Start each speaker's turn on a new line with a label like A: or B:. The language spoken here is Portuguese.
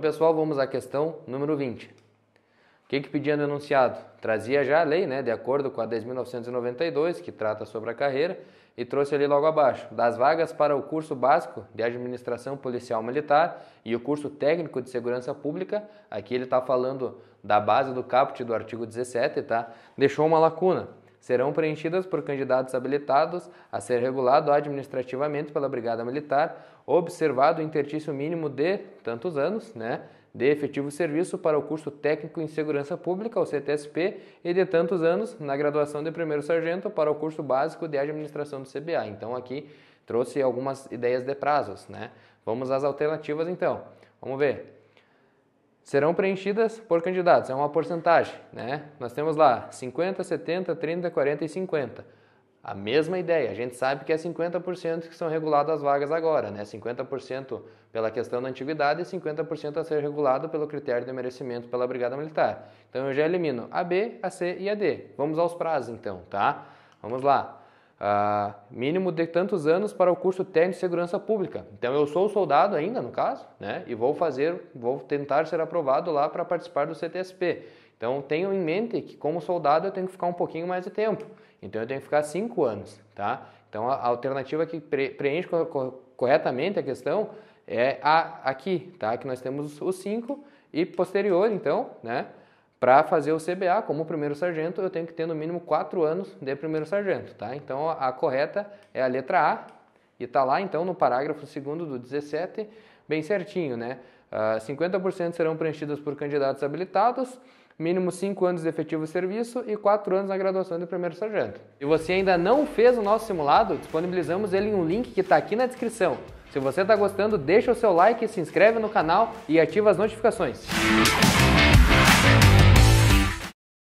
A: Então, pessoal, vamos à questão número 20. O que, que pedia no enunciado? Trazia já a lei, né, de acordo com a 10.992, que trata sobre a carreira, e trouxe ali logo abaixo, das vagas para o curso básico de administração policial militar e o curso técnico de segurança pública, aqui ele está falando da base do caput do artigo 17, tá? Deixou uma lacuna serão preenchidas por candidatos habilitados a ser regulado administrativamente pela Brigada Militar, observado o intertício mínimo de tantos anos, né? de efetivo serviço para o curso técnico em segurança pública, o CTSP, e de tantos anos na graduação de primeiro sargento para o curso básico de administração do CBA. Então aqui trouxe algumas ideias de prazos, né? Vamos às alternativas então. Vamos ver serão preenchidas por candidatos, é uma porcentagem, né? Nós temos lá 50, 70, 30, 40 e 50. A mesma ideia, a gente sabe que é 50% que são reguladas as vagas agora, né? 50% pela questão da antiguidade e 50% a ser regulado pelo critério de merecimento pela Brigada Militar. Então eu já elimino a B, a C e a D. Vamos aos prazos então, tá? Vamos lá mínimo de tantos anos para o curso técnico de segurança pública. Então eu sou soldado ainda, no caso, né? E vou fazer, vou tentar ser aprovado lá para participar do CTSP. Então tenho em mente que como soldado eu tenho que ficar um pouquinho mais de tempo. Então eu tenho que ficar cinco anos, tá? Então a alternativa que preenche corretamente a questão é a aqui, tá? Que nós temos os cinco e posterior, então, né? Para fazer o CBA como primeiro sargento, eu tenho que ter no mínimo 4 anos de primeiro sargento, tá? Então a correta é a letra A e tá lá então no parágrafo 2 do 17, bem certinho, né? Uh, ah, 50% serão preenchidas por candidatos habilitados, mínimo 5 anos de efetivo serviço e 4 anos na graduação de primeiro sargento. Se você ainda não fez o nosso simulado, disponibilizamos ele em um link que está aqui na descrição. Se você está gostando, deixa o seu like, se inscreve no canal e ativa as notificações. Música